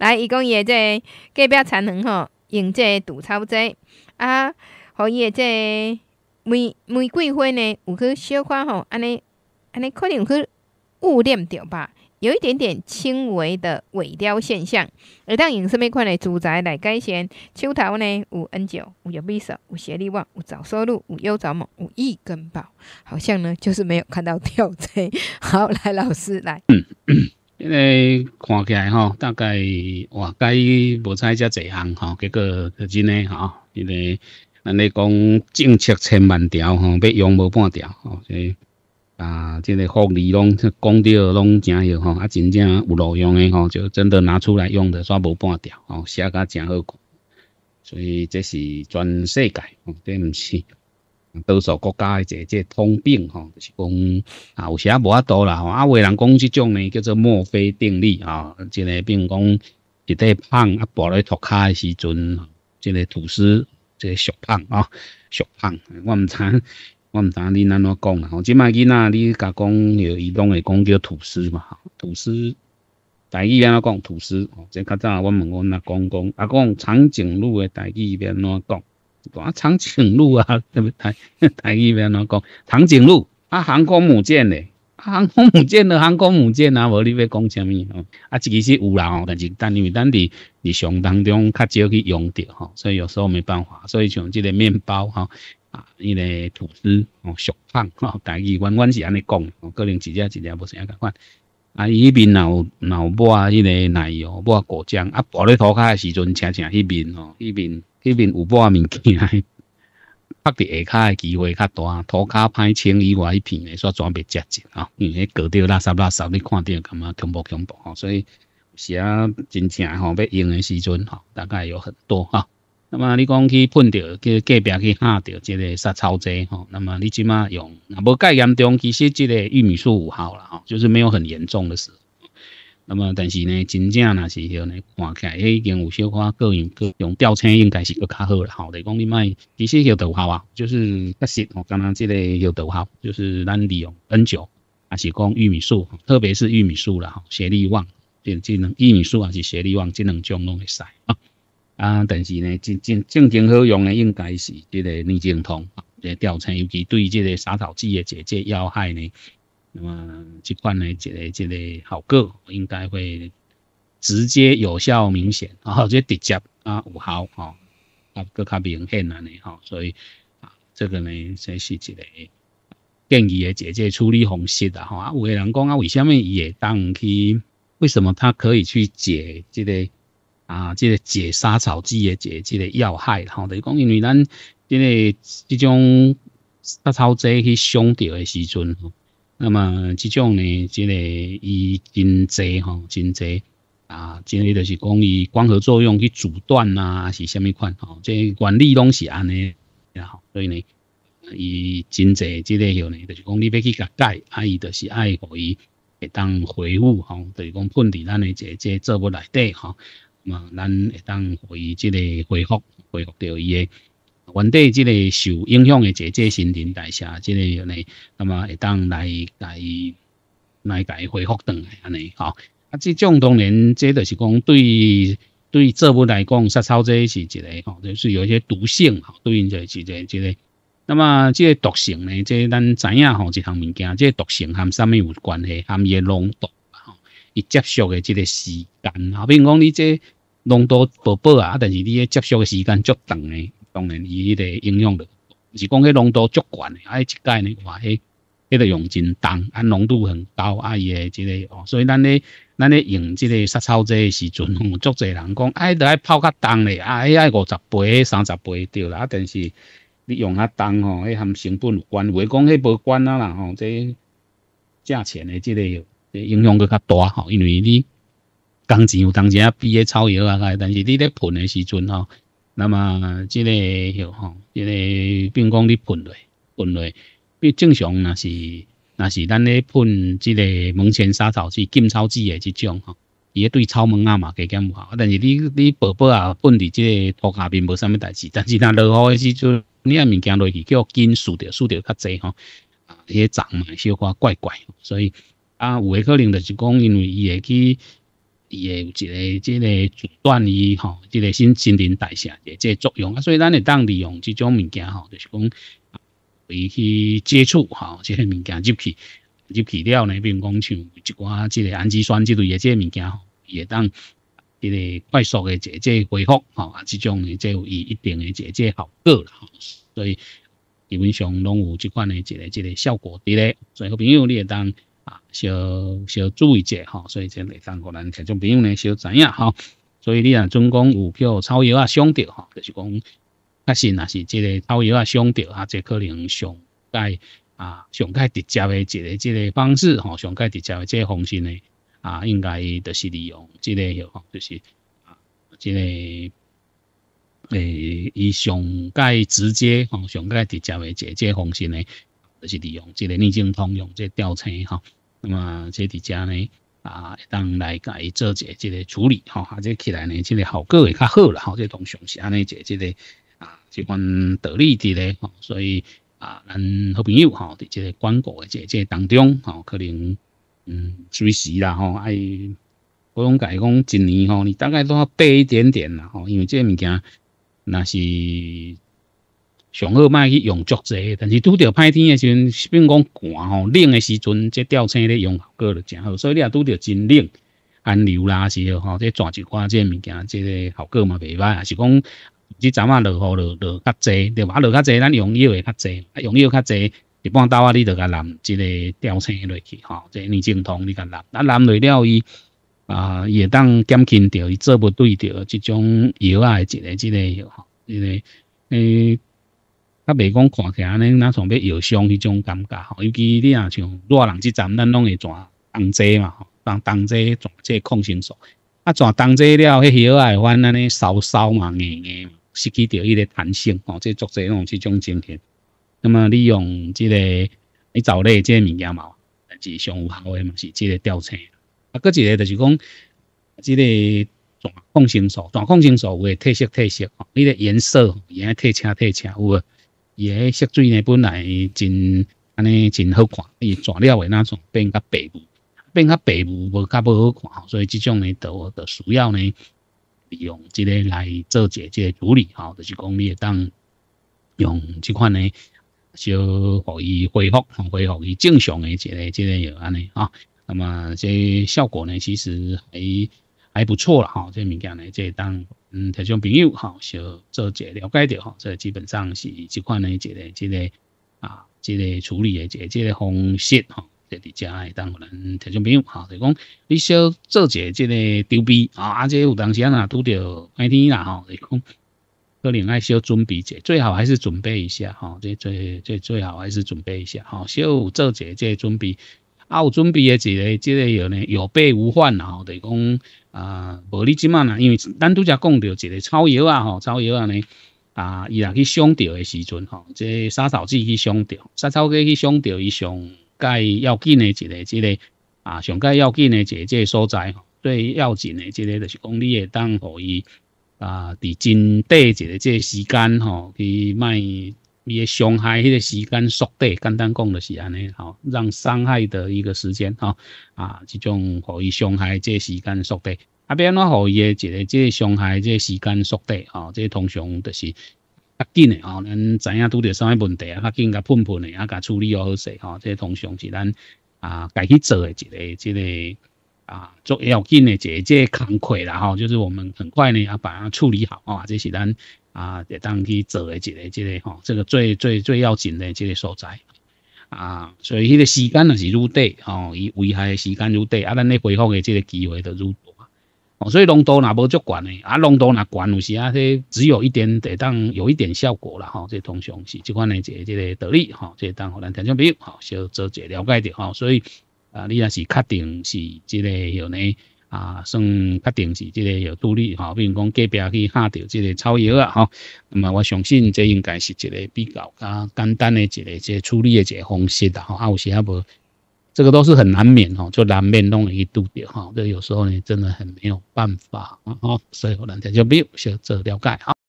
来，伊讲伊诶即个别残园吼，用个除草剂啊，互诶即个玫玫瑰花呢，有去小可吼，安尼安尼可能去误念着吧，有一点点轻微的萎凋现象。而当用视物款诶住宅来改善，手头呢，有 n 九五九 b 手有学历旺有早收入有优早猛有易根宝，好像呢就是没有看到跳在。好来，老师来。因为看起来吼，大概外界无采遮一项吼，结果是真的吼，因个，咱哋讲政策千万条吼，要用无半条吼，所以啊，这个福利拢讲到拢真好吼，啊，真正有路用的吼，就真的拿出来用的，煞无半条吼，写甲真好看，所以这是全世界，对毋是？多数国家诶，一个通病吼，就是讲啊，有时啊无啊多啦，啊的人讲即种呢叫做墨菲定律啊，即个并讲一块胖啊，跋咧涂骹诶时阵，即个吐司即俗胖啊，俗胖。我毋知，我毋知你安怎讲啦。即卖囡仔，你甲讲许移动诶讲叫吐司嘛，吐司代志安怎讲？吐司，即较早我问阮阿公讲，阿讲长颈鹿诶代志要安怎讲？长颈鹿啊，特别大，大伊边拢讲长颈鹿啊，航空母舰嘞，航空母舰的航空母舰啊，无你要讲啥物哦？啊，其实是有啦，但是但因为咱伫日常当中较少去用到吼，所以有时候没办法，所以像这个面包哈，啊，伊个吐司哦，熟饭哦，大伊原原是安尼讲，可能一只一只无啥格款。啊，伊边脑脑布抹迄个奶油抹果酱啊，抹在涂骹的时阵，恰恰迄边哦，迄边。迄边有半面起来，拍 伫下骹诶机会较大，土骹歹清以外迄片诶煞全备接植啊。因为隔掉垃圾垃圾，你看到感觉恐怖恐怖吼，所以有时啊，真正吼要用诶时阵吼，大概有很多哈。那么你讲去喷掉，去隔壁去下掉，即个杀草剂吼。那么你即码用，那无介严重，其实即个玉米树有效啦吼，就是没有很严重的事。那么，但是呢，真正若是吼呢，看起来已经有小可各用各用吊车，应该是搁较好啦。好，来讲你卖，其实个豆号啊，就是确实哦，刚刚即个个豆号，就是咱利用 N 九，还是讲玉米树，特别是玉米树啦，哈，斜力旺，即即能玉米树还是斜力旺，即两种拢会使啊。啊，但是呢，正正正经好用的应该是即个二精通，个吊车，尤其对即个杀草剂诶，解决要害呢。那么这款呢，这个这个效果应该会直接有效明显，啊，即直接啊有效，吼，啊，更较明显安尼哈，所以啊，这个呢，算是一个建议的一个处理方式啦，哈、啊，有的人讲啊，为虾米也当去，为什么它可以去解即个啊，即个解杀草剂嘅解这个要害，吼，等于讲因为咱即个即种杀草剂去伤到的时阵。那么这种呢，这个伊真侪吼，真侪啊，这个就是讲伊光合作用去阻断呐，是虾米款吼？这原理拢是安尼，然后所以呢，伊真侪这个样呢，就是讲你要去甲解，啊，伊就是爱互伊会当恢复吼，就是讲喷伫咱的一个这作物内底吼，啊咱会当互伊即个恢复，恢复着伊。原地即个受影响个这姐，新陈代谢，即个呢，那么会当来来来个恢复顿安尼吼。啊，即种当然即个是讲对对这部来讲，杀草剂是一个吼，就是有一些毒性嘛。对应者是一个，个。那么即个毒性呢？即咱知影吼一项物件，即毒性含什么有关系？含伊个浓度，吼，伊接触的即个时间。啊，比如讲你即浓度薄薄啊，但是你个接触的时间足长个。当然，伊迄个应用的，是讲迄浓度足悬嘞。哎，一届呢话，哎，迄个用真重，啊，浓度很高，啊，伊诶即个哦。所以咱咧，咱咧用即个杀草剂的时阵，足侪人讲，哎，爱泡较重嘞，啊，要要五十倍、三十倍对啦。但是你用较重吼，迄含成本有关，未讲迄无管啊啦吼，这价钱的个类，影响佫较大吼，因为你工钱有当时啊，比个草药啊，但是你咧喷的时阵吼。那么，即个吼，这个，并讲你喷落，喷落，比正常那是，那是咱咧喷即个门前杀草剂、禁草剂的这种吼，伊个对草门啊嘛，加减有好。但是你，你宝宝啊，喷伫即个土下边无啥物代志，但是他落雨的时候，你啊物件落去，叫根输掉，输掉较济吼，啊，伊个长嘛，小花怪怪，所以啊，有诶可能就是讲，因为伊会去。伊会有一个，即个阻断伊吼，即个新心灵代谢诶，即个作用啊，所以咱会当利用即种物件吼，就是讲，伊去接触吼，即个物件入去，入去了呢，比如讲像一寡即个氨基酸之类诶，即个物件，吼，伊会当即个快速个，即个恢复吼，啊，即种诶，即有伊一定的即个效果啦，吼，所以基本上拢有即款嘅一个一个效果伫咧，所以好朋友，你会当。小小注意者吼，所以才会当国咱听众朋友呢小知影吼。所以你啊总讲有票如超油啊伤到吼，就是讲确实若是即个超油啊伤到，啊这可能上盖啊上盖直接诶一个即个方式吼，上盖直接即个方式呢啊应该就是利用即个吼，就是啊即个诶伊上盖直接吼上盖直接诶即个方式呢，就是利用即个逆境通用即吊车哈。那么，即伫遮呢，啊，当来介伊做个即个处理，吼，啊，即起来呢，即个效果会较好啦，吼，即种上是安尼一个即个啊，即款道理伫咧吼，所以啊，咱好朋友，吼，伫即个广告的即即当中，吼，可能嗯，随时啦，吼，爱，我讲讲讲一年，吼，你大概都要背一点点啦，吼，因为即物件那是。上好卖去用足济，但是拄着歹天诶时阵，比如讲寒吼冷诶时阵，这吊车咧用效果就真好。所以你啊拄着真冷寒流啦，是哦吼，这泉州话这物件，即个效果嘛未歹，是讲你阵啊落雨落落较济，对吧？落较济，咱用药会较济，啊用药较济，一般到啊你着甲淋即个吊车落去吼，这尼静通你甲淋，啊淋落了伊啊，也当减轻着伊做不对着即种药啊的这个这个吼，因为诶。啊，袂讲看起来安尼，咱像要摇伤迄种感觉吼。尤其你若像热人即站，咱拢会转冬制嘛吼，转冬制转即抗生素。啊，转冬制了，迄个啊法安尼烧烧嘛，硬硬嘛，失去着伊个弹性吼，即作者用即种精神。那么利用即个你找类即物件嘛，但是上有效诶嘛，是即个吊车。啊，搁一个就是讲，即个转抗生素，转抗生素有诶褪色褪色，吼，伊个颜色也褪青褪青有。伊个色水呢，本来真安尼真好看，伊浊了会那种变较白雾，变较白雾无较无好看所以这种呢，都都需要呢，利用这个来做解决处理吼，就是讲你当用这款呢，小予伊恢复，恢复伊正常诶，一个一个安尼啊，那么这效果呢，其实还还不错啦，哈，这物件呢，这当。嗯，听众朋友吼，小做一下了解着吼，这基本上是即款呢一个即个啊，即个处理的一个即个方式吼，在伫这会当可能听众朋友吼，就讲你小做一下即个准备啊，而有当时啊，拄着寒天啦吼，就讲可能爱小准备下，最好还是准备一下吼，最最最最好还是准备一下小有做一下这准备，啊有准备的一个即个有呢，有备无患啦，就讲。啊，无你即卖呐，因为咱拄则讲到一个草药啊，吼，草药啊呢，啊，伊若去伤到的时阵吼，即杀草剂去伤到，杀草剂去伤到伊上介要紧的一个、一个啊，上介要紧的即个所在吼，最要紧的即个就是讲你会当互伊啊，伫真短一个即时间吼去卖伊伤害迄个时间缩短，简单讲就是安尼，吼，让伤害的一个时间，吼，啊，即种互伊伤害即个时间缩短，啊，变啊伊诶一个即个伤害即个时间缩短，吼，即个通常就是较紧的，吼，咱知影拄着啥物问题啊，较紧甲喷喷的，啊，甲处理好势，吼，即个通常是咱啊，家己做的一个，即个。啊，做要紧的，这个赶快啦吼，就是我们很快呢，要把它处理好啊。这是咱啊，得当去做的一个，这个吼，这个最最最要紧的这个所在啊。所以，迄个时间呢是越短吼，伊危害时间越短啊，咱的恢复的这个机会就越大。哦，所以浓度若无足悬诶，啊，浓度若悬有时啊，迄只有一点得当有一点效果啦吼。这通常是这款的一个这个得力哈，这当互咱听众朋友好小做者了解着哈。所以。啊，你若是确定是这个有呢？啊，算确定是这个有独立，哈，比如讲隔壁去下掉这个草药啊，哈。那么我相信这应该是一个比较啊简单的一个这处理的这方式的，哈。啊，有时啊不，这个都是很难免哦，就难免弄一度的，哈。这有时候呢，真的很没有办法，啊，所以我们在就没有做了解啊。哈。